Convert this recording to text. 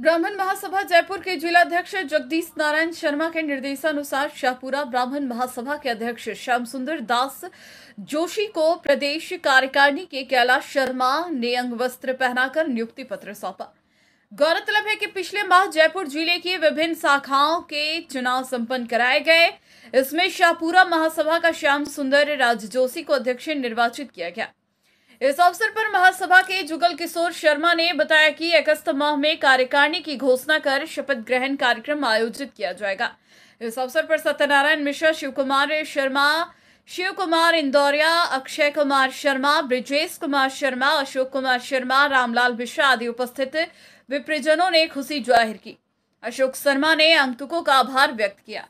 ब्राह्मण महासभा जयपुर के जिलाध्यक्ष जगदीश नारायण शर्मा के निर्देशानुसार शाहपुरा ब्राह्मण महासभा के अध्यक्ष श्याम सुंदर दास जोशी को प्रदेश कार्यकारिणी के कैलाश शर्मा ने अंग वस्त्र पहनाकर नियुक्ति पत्र सौंपा गौरतलब है कि पिछले माह जयपुर जिले की विभिन्न शाखाओं के चुनाव संपन्न कराए गए इसमें शाहपुरा महासभा का श्याम सुंदर राज जोशी को अध्यक्ष निर्वाचित किया गया इस अवसर पर महासभा के जुगल किशोर शर्मा ने बताया कि अगस्त माह में कार्यकारिणी की घोषणा कर शपथ ग्रहण कार्यक्रम आयोजित किया जाएगा इस अवसर पर सत्यनारायण मिश्रा शिव कुमार शर्मा शिव कुमार इंदौरिया अक्षय कुमार शर्मा ब्रिजेश कुमार शर्मा अशोक कुमार शर्मा रामलाल मिश्रा आदि उपस्थित विप्रजनों ने खुशी जाहिर की अशोक शर्मा ने अंकुकों का आभार व्यक्त किया